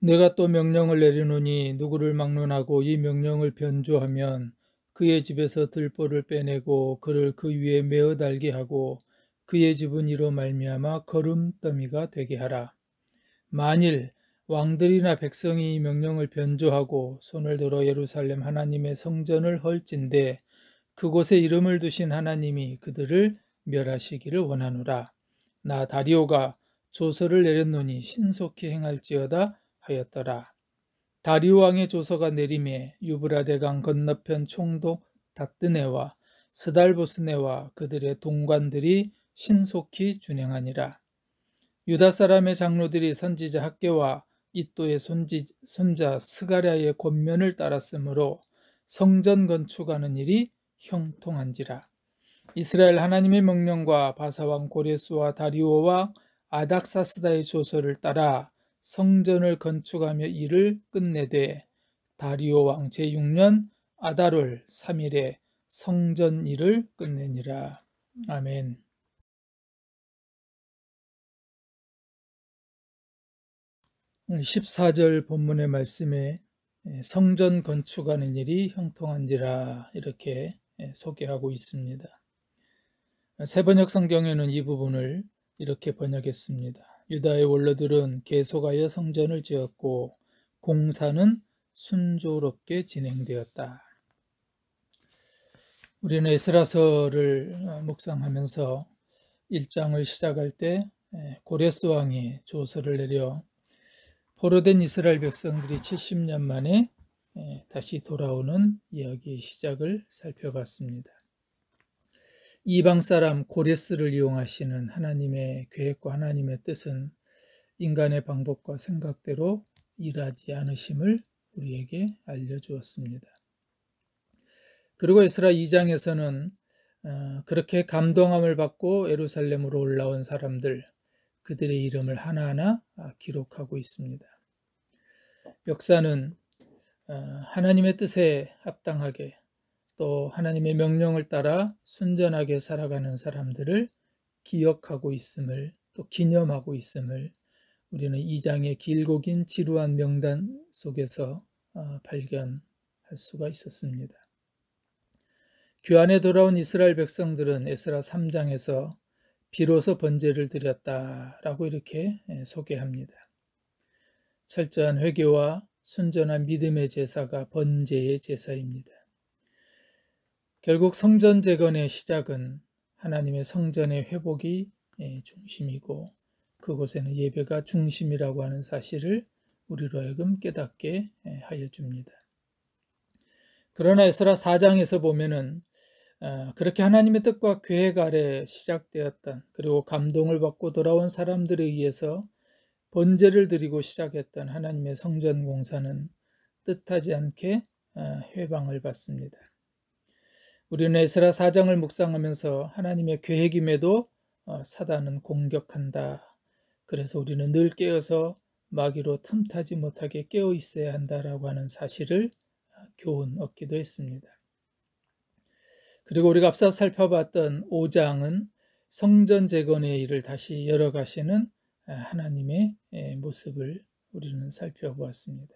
내가 또 명령을 내리노니 누구를 막론하고 이 명령을 변조하면 그의 집에서 들보를 빼내고 그를 그 위에 메어 달게 하고 그의 집은 이로 말미암아 걸음더미가 되게 하라. 만일 왕들이나 백성이 이 명령을 변조하고 손을 들어 예루살렘 하나님의 성전을 헐진대 그곳에 이름을 두신 하나님이 그들을 멸하시기를 원하노라. 나 다리오가 조서를 내렸노니 신속히 행할지어다 하였더라. 다리오 왕의 조서가 내림에 유브라데강 건너편 총독 다뜨네와 스달보스네와 그들의 동관들이 신속히 준행하니라. 유다 사람의 장로들이 선지자 학계와 이또의 손지, 손자 스가랴의 권면을 따랐으므로 성전 건축하는 일이 형통한지라. 이스라엘 하나님의 명령과 바사왕 고레스와 다리오와 아닥사스다의 조서를 따라 성전을 건축하며 일을 끝내되 다리오 왕 제6년 아다롤 3일에 성전 일을 끝내니라. 아멘. 14절 본문의 말씀에 예, 성전 건축하는 일이 형통한지라 이렇게 예, 소개하고 있습니다. 세번역 성경에는 이 부분을 이렇게 번역했습니다. 유다의 원로들은 계속하여 성전을 지었고 공사는 순조롭게 진행되었다. 우리는 에스라서를 어, 묵상하면서 1장을 시작할 때 고레스 왕이 조서를 내려 포로된 이스라엘 백성들이 70년 만에 다시 돌아오는 이야기의 시작을 살펴봤습니다. 이방 사람 고레스를 이용하시는 하나님의 계획과 하나님의 뜻은 인간의 방법과 생각대로 일하지 않으심을 우리에게 알려주었습니다. 그리고 에스라 2장에서는 어, 그렇게 감동함을 받고 예루살렘으로 올라온 사람들 그들의 이름을 하나하나 아, 기록하고 있습니다. 역사는 어, 하나님의 뜻에 합당하게 또 하나님의 명령을 따라 순전하게 살아가는 사람들을 기억하고 있음을 또 기념하고 있음을 우리는 이장의 길고 긴 지루한 명단 속에서 어, 발견할 수가 있었습니다. 귀환에 돌아온 이스라엘 백성들은 에스라 3장에서 비로소 번제를 드렸다라고 이렇게 예, 소개합니다. 철저한 회개와 순전한 믿음의 제사가 번제의 제사입니다. 결국 성전 재건의 시작은 하나님의 성전의 회복이 예, 중심이고 그곳에는 예배가 중심이라고 하는 사실을 우리로 하여금 깨닫게 예, 하여 줍니다. 그러나 에스라 4장에서 보면은 아, 그렇게 하나님의 뜻과 계획 아래 시작되었던 그리고 감동을 받고 돌아온 사람들에 의해서 번제를 드리고 시작했던 하나님의 성전 공사는 뜻하지 않게 아, 회방을 받습니다. 우리는 에스라 사장을 묵상하면서 하나님의 계획임에도 어, 사단은 공격한다. 그래서 우리는 늘 깨어서 마귀로 틈타지 못하게 깨어 있어야 한다라고 하는 사실을 어, 교훈 얻기도 했습니다. 그리고 우리가 앞서 살펴봤던 5장은 성전 재건의 일을 다시 열어가시는 어, 하나님의 예, 모습을 우리는 살펴보았습니다.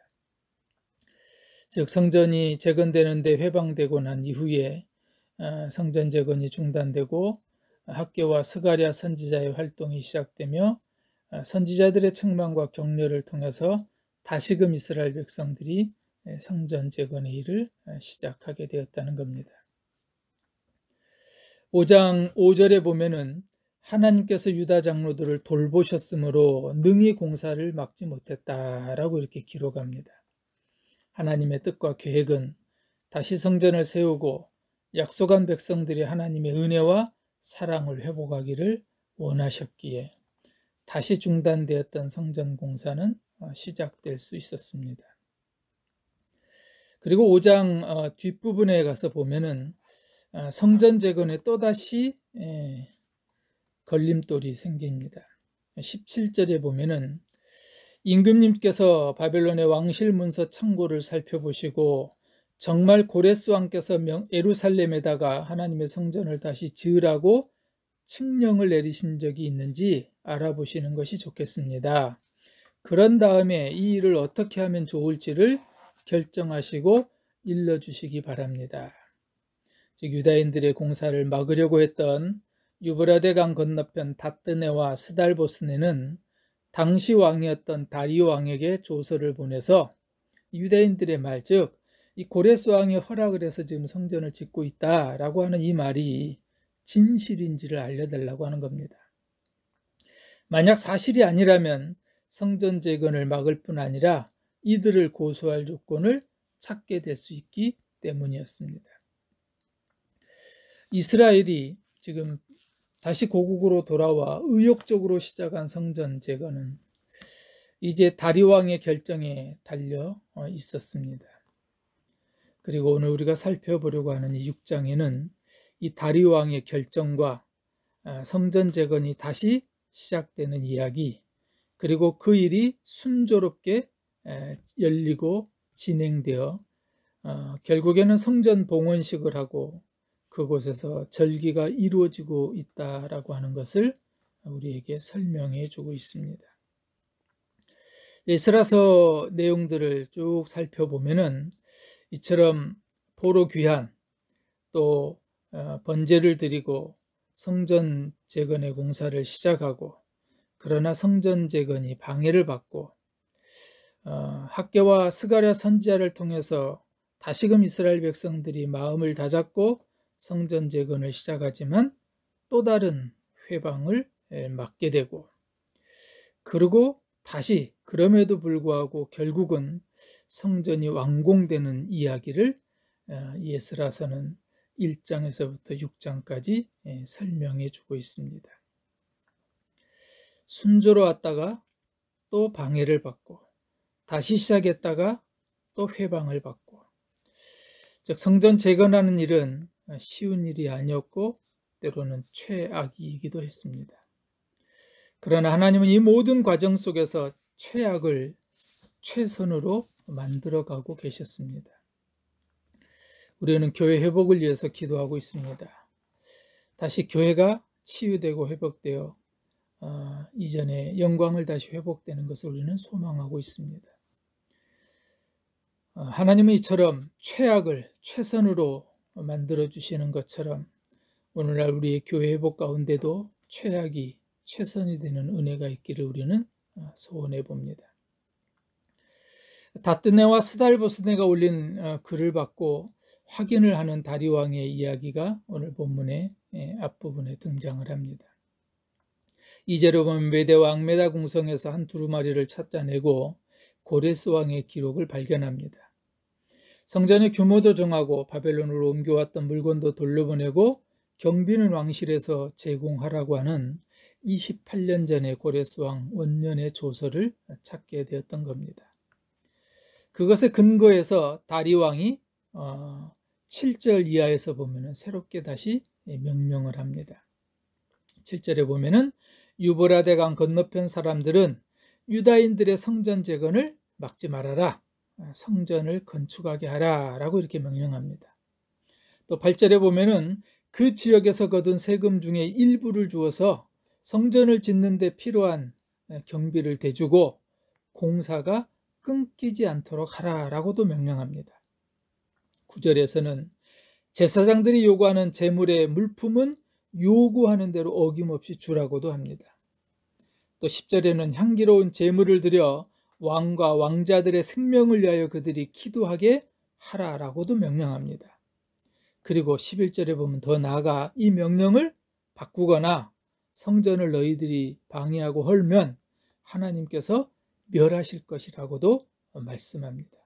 즉 성전이 재건되는데 회방되고 난 이후에 어, 성전 재건이 중단되고 학교와 스가랴 선지자의 활동이 시작되며 어, 선지자들의 책망과 격려를 통해서 다시금 이스라엘 백성들이 성전 재건의 일을 어, 시작하게 되었다는 겁니다. 5장 5절에 보면은 하나님께서 유다 장로들을 돌보셨으므로 능히 공사를 막지 못했다라고 이렇게 기록합니다. 하나님의 뜻과 계획은 다시 성전을 세우고 약속한 백성들이 하나님의 은혜와 사랑을 회복하기를 원하셨기에 다시 중단되었던 성전 공사는 어, 시작될 수 있었습니다. 그리고 5장 어, 뒷부분에 가서 보면은 어, 성전 재건에 또다시 예, 걸림돌이 생깁니다. 17절에 보면은 임금님께서 바벨론의 왕실 문서 창고를 살펴보시고 정말 고레스 왕께서 명, 예루살렘에다가 하나님의 성전을 다시 지으라고 칙령을 내리신 적이 있는지 알아보시는 것이 좋겠습니다. 그런 다음에 이 일을 어떻게 하면 좋을지를 결정하시고 일러주시기 바랍니다. 즉 유다인들의 공사를 막으려고 했던 유브라데강 건너편 다뜨네와 스달보스네는 당시 왕이었던 다리오 왕에게 조서를 보내서 유대인들의말즉 이 고레스 왕이 허락을 해서 지금 성전을 짓고 있다라고 하는 이 말이 진실인지를 알려달라고 하는 겁니다. 만약 사실이 아니라면 성전 재건을 막을 뿐 아니라 이들을 고소할 조건을 찾게 될 수 있기 때문이었습니다. 이스라엘이 지금 다시 고국으로 돌아와 의욕적으로 시작한 성전 재건은 이제 다리왕의 결정에 달려 어, 있었습니다. 그리고 오늘 우리가 살펴보려고 하는 이 6장에는 이 다리왕의 결정과 어, 성전 재건이 다시 시작되는 이야기 그리고 그 일이 순조롭게 열리고 진행되어 어, 결국에는 성전 봉헌식을 하고 그곳에서 절기가 이루어지고 있다라고 하는 것을 우리에게 설명해 주고 있습니다. 예, 에스라서 내용들을 쭉 살펴보면은 이처럼 포로 귀환 또 어, 번제를 드리고 성전 재건의 공사를 시작하고 그러나 성전 재건이 방해를 받고 어, 학교와 스가랴 선지자를 통해서 다시금 이스라엘 백성들이 마음을 다잡고 성전 재건을 시작하지만 또 다른 회방을 맞게 되고 그리고 다시 그럼에도 불구하고 결국은 성전이 완공되는 이야기를 어, 예스라서는 1장에서부터 6장까지 예, 설명해 주고 있습니다. 순조로왔다가 또 방해를 받고 다시 시작했다가 또 회방을 받고 즉 성전 재건하는 일은 어, 쉬운 일이 아니었고 때로는 최악이기도 했습니다. 그러나 하나님은 이 모든 과정 속에서 최악을 최선으로 만들어가고 계셨습니다. 우리는 교회 회복을 위해서 기도하고 있습니다. 다시 교회가 치유되고 회복되어 어, 이전의 영광을 다시 회복되는 것을 우리는 소망하고 있습니다. 어, 하나님은 이처럼 최악을 최선으로 만들어 주시는 것처럼 오늘날 우리의 교회 회복 가운데도 최악이 최선이 되는 은혜가 있기를 우리는 어, 소원해 봅니다. 다뜨네와 스달보스네가 올린 어, 글을 받고 확인을 하는 다리왕의 이야기가 오늘 본문의 예, 앞부분에 등장을 합니다. 이제로 보면 메대와 메다 궁성에서 한 두루마리를 찾아내고 고레스 왕의 기록을 발견합니다. 성전의 규모도 정하고 바벨론으로 옮겨왔던 물건도 돌려보내고 경비는 왕실에서 제공하라고 하는 28년 전에 고레스 왕 원년의 조서를 찾게 되었던 겁니다. 그것의 근거에서 다리 왕이 7절 어, 이하에서 보면 새롭게 다시 명령을 합니다. 7절에 보면 유보라대강 건너편 사람들은 유다인들의 성전 재건을 막지 말아라. 성전을 건축하게 하라. 라고 이렇게 명령합니다. 또 8절에 보면그 지역에서 거둔 세금 중에 일부를 주어서 성전을 짓는 데 필요한 경비를 대주고 공사가 끊기지 않도록 하라라고도 명령합니다. 9절에서는 제사장들이 요구하는 재물의 물품은 요구하는 대로 어김없이 주라고도 합니다. 또 10절에는 향기로운 재물을 들여 왕과 왕자들의 생명을 위하여 그들이 기도하게 하라라고도 명령합니다. 그리고 11절에 보면 더 나아가 이 명령을 바꾸거나 성전을 너희들이 방해하고 헐면 하나님께서 멸하실 것이라고도 말씀합니다.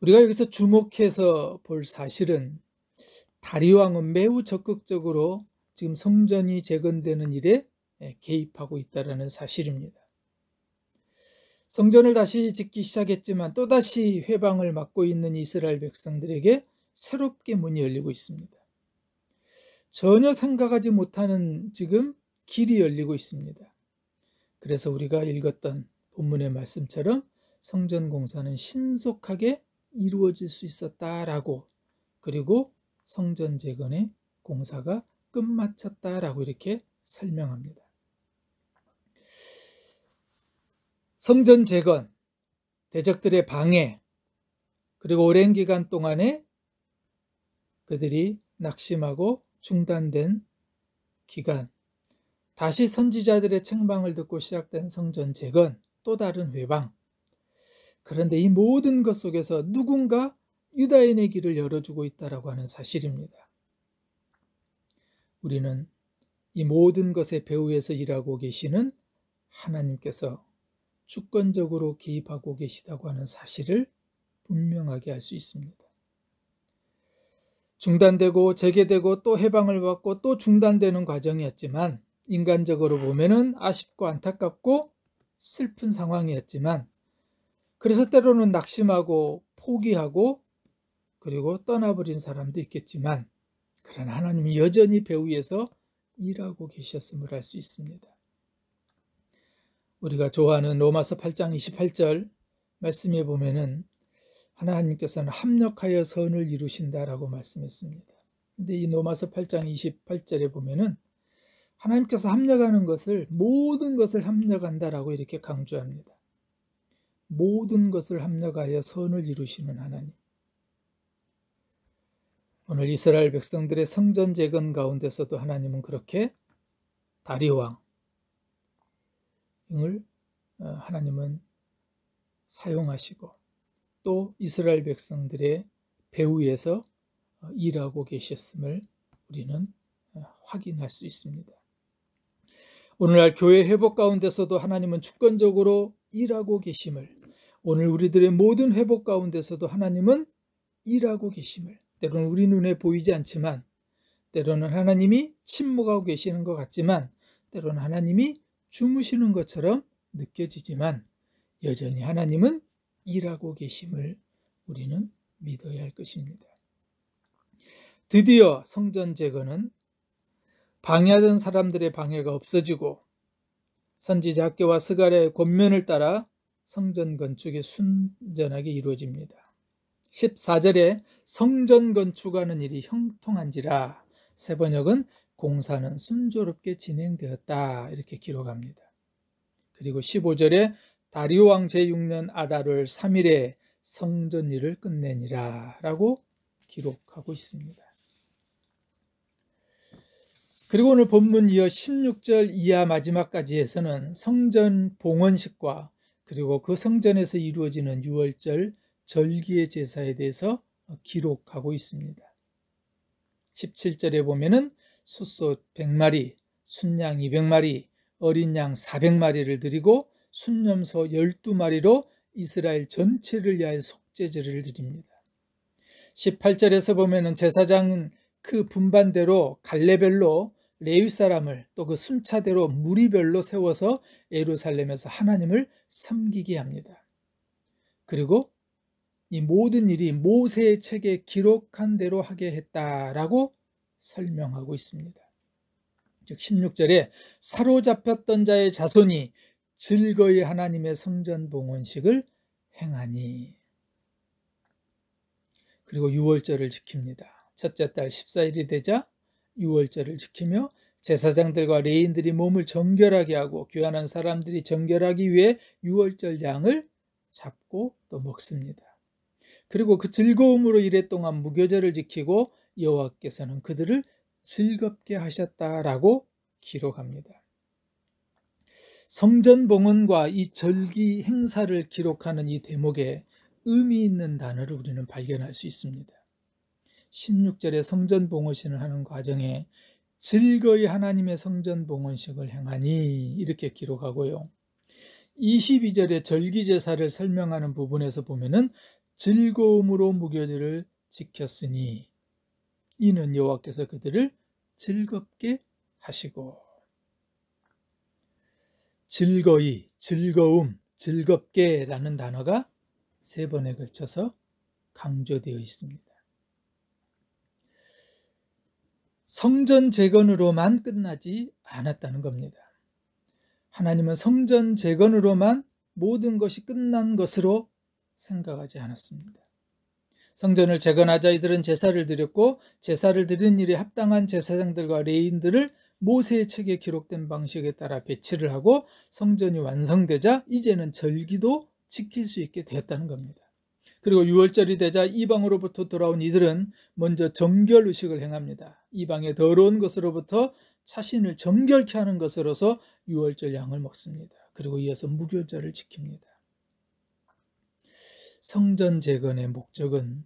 우리가 여기서 주목해서 볼 사실은 다리왕은 매우 적극적으로 지금 성전이 재건되는 일에 개입하고 있다는 사실입니다. 성전을 다시 짓기 시작했지만 또다시 회방을 막고 있는 이스라엘 백성들에게 새롭게 문이 열리고 있습니다. 전혀 생각하지 못하는 지금 길이 열리고 있습니다. 그래서 우리가 읽었던 본문의 말씀처럼 성전 공사는 신속하게 이루어질 수 있었다라고 그리고 성전 재건의 공사가 끝마쳤다라고 이렇게 설명합니다. 성전 재건, 대적들의 방해, 그리고 오랜 기간 동안에 그들이 낙심하고 중단된 기간, 다시 선지자들의 책망을 듣고 시작된 성전 재건, 또 다른 회방. 그런데 이 모든 것 속에서 누군가 유다인의 길을 열어주고 있다라고 하는 사실입니다. 우리는 이 모든 것의 배후에서 일하고 계시는 하나님께서 주권적으로 개입하고 계시다고 하는 사실을 분명하게 알 수 있습니다. 중단되고 재개되고 또 해방을 받고 또 중단되는 과정이었지만 인간적으로 보면은 아쉽고 안타깝고 슬픈 상황이었지만 그래서 때로는 낙심하고 포기하고 그리고 떠나버린 사람도 있겠지만 그러나 하나님이 여전히 배후에서 일하고 계셨음을 알 수 있습니다. 우리가 좋아하는 로마서 8장 28절 말씀에 보면은 하나님께서는 합력하여 선을 이루신다라고 말씀했습니다. 근데 이 로마서 8장 28절에 보면은 하나님께서 합력하는 것을 모든 것을 합력한다라고 이렇게 강조합니다. 모든 것을 합력하여 선을 이루시는 하나님. 오늘 이스라엘 백성들의 성전 재건 가운데서도 하나님은 그렇게 다리 왕을 어, 하나님은 사용하시고 또 이스라엘 백성들의 배후에서 어, 일하고 계셨음을 우리는 어, 확인할 수 있습니다. 오늘날 교회 회복 가운데서도 하나님은 주권적으로 일하고 계심을 오늘 우리들의 모든 회복 가운데서도 하나님은 일하고 계심을 때로는 우리 눈에 보이지 않지만 때로는 하나님이 침묵하고 계시는 것 같지만 때로는 하나님이 주무시는 것처럼 느껴지지만 여전히 하나님은 일하고 계심을 우리는 믿어야 할 것입니다. 드디어 성전 제거는 방해하던 사람들의 방해가 없어지고 선지자 학교와 스가의 권면을 따라 성전 건축이 순전하게 이루어집니다. 14절에 성전 건축하는 일이 형통한지라 세 번역은 공사는 순조롭게 진행되었다 이렇게 기록합니다. 그리고 15절에 다리오 왕 제6년 아달을 3일에 성전 일을 끝내니라 라고 기록하고 있습니다. 그리고 오늘 본문 이어 16절 이하 마지막까지에서는 성전 봉헌식과 그리고 그 성전에서 이루어지는 6월절 절기의 제사에 대해서 기록하고 있습니다. 17절에 보면은 숫소 100마리, 순양 200마리, 어린 양 400마리를 드리고 순념서 12마리로 이스라엘 전체를 위하여 속죄제를 드립니다. 18절에서 보면 제사장은 그 분반대로 갈래별로 레위 사람을 또 그 순차대로 무리별로 세워서 예루살렘에서 하나님을 섬기게 합니다. 그리고 이 모든 일이 모세의 책에 기록한 대로 하게 했다라고 설명하고 있습니다. 즉 16절에 사로잡혔던 자의 자손이 즐거이 하나님의 성전 봉헌식을 행하니. 그리고 유월절을 지킵니다. 첫째 달 14일이 되자 유월절을 지키며 제사장들과 레인들이 몸을 정결하게 하고 귀환한 사람들이 정결하기 위해 유월절 양을 잡고 또 먹습니다. 그리고 그 즐거움으로 이랫동안 무교절을 지키고 여호와께서는 그들을 즐겁게 하셨다라고 기록합니다. 성전봉헌과 이 절기 행사를 기록하는 이 대목에 의미 있는 단어를 우리는 발견할 수 있습니다. 16절에 성전봉헌신을 하는 과정에 즐거이 하나님의 성전봉헌식을 행하니 이렇게 기록하고요. 22절에 절기제사를 설명하는 부분에서 보면은 즐거움으로 무교제를 지켰으니 이는 여호와께서 그들을 즐겁게 하시고 즐거이, 즐거움, 즐겁게 라는 단어가 세 번에 걸쳐서 강조되어 있습니다. 성전 재건으로만 끝나지 않았다는 겁니다. 하나님은 성전 재건으로만 모든 것이 끝난 것으로 생각하지 않았습니다. 성전을 재건하자 이들은 제사를 드렸고 제사를 드린 일에 합당한 제사장들과 레인들을 모세의 책에 기록된 방식에 따라 배치를 하고 성전이 완성되자 이제는 절기도 지킬 수 있게 되었다는 겁니다. 그리고 6월절이 되자 이방으로부터 돌아온 이들은 먼저 정결 의식을 행합니다. 이방의 더러운 것으로부터 자신을 정결케 하는 것으로서 6월절 양을 먹습니다. 그리고 이어서 무교절을 지킵니다. 성전 재건의 목적은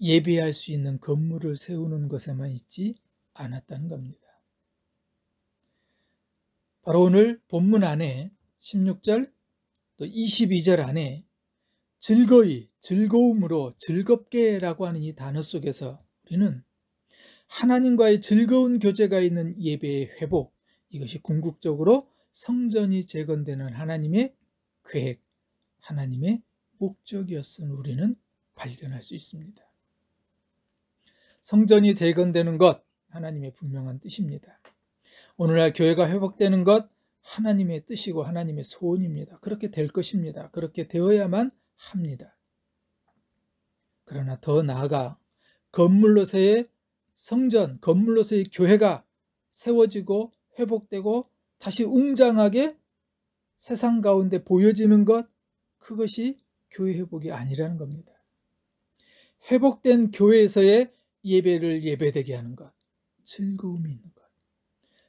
예배할 수 있는 건물을 세우는 것에만 있지 않았다는 겁니다. 바로 오늘 본문 안에 16절 또 22절 안에 즐거이, 즐거움으로 즐겁게 라고 하는 이 단어 속에서 우리는 하나님과의 즐거운 교제가 있는 예배의 회복, 이것이 궁극적으로 성전이 재건되는 하나님의 계획, 하나님의 목적이었음 우리는 발견할 수 있습니다. 성전이 재건되는 것, 하나님의 분명한 뜻입니다. 오늘날 교회가 회복되는 것 하나님의 뜻이고 하나님의 소원입니다. 그렇게 될 것입니다. 그렇게 되어야만 합니다. 그러나 더 나아가 건물로서의 성전, 건물로서의 교회가 세워지고 회복되고 다시 웅장하게 세상 가운데 보여지는 것, 그것이 교회 회복이 아니라는 겁니다. 회복된 교회에서의 예배를 예배되게 하는 것, 즐거움이 있는 것.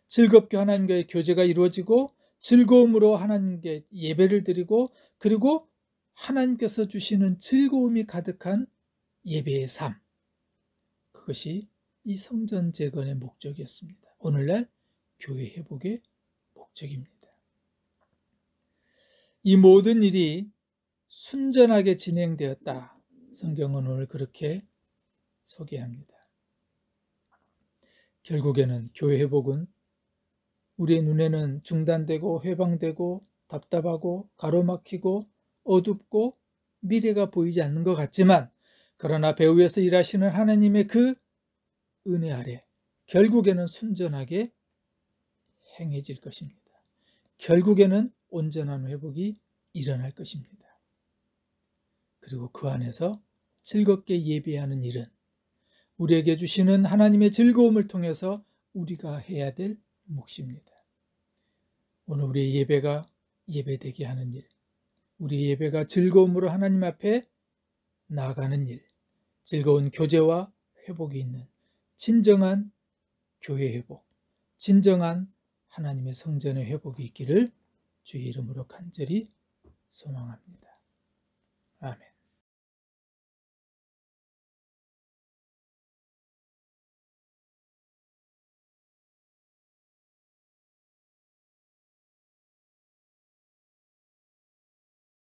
즐겁게 하나님과의 교제가 이루어지고 즐거움으로 하나님께 예배를 드리고 그리고 하나님께서 주시는 즐거움이 가득한 예배의 삶. 그것이 이 성전 재건의 목적이었습니다. 오늘날 교회 회복의 목적입니다. 이 모든 일이 순전하게 진행되었다. 성경은 오늘 그렇게 소개합니다. 결국에는 교회 회복은 우리의 눈에는 중단되고 회방되고 답답하고 가로막히고 어둡고 미래가 보이지 않는 것 같지만 그러나 배우에서 일하시는 하나님의 그 은혜 아래 결국에는 순전하게 행해질 것입니다. 결국에는 온전한 회복이 일어날 것입니다. 그리고 그 안에서 즐겁게 예배하는 일은 우리에게 주시는 하나님의 즐거움을 통해서 우리가 해야 될 몫입니다. 오늘 우리의 예배가 예배되게 하는 일, 우리의 예배가 즐거움으로 하나님 앞에 나아가는 일, 즐거운 교제와 회복이 있는 진정한 교회 회복, 진정한 하나님의 성전의 회복이 있기를 주의 이름으로 간절히 소망합니다. 아멘.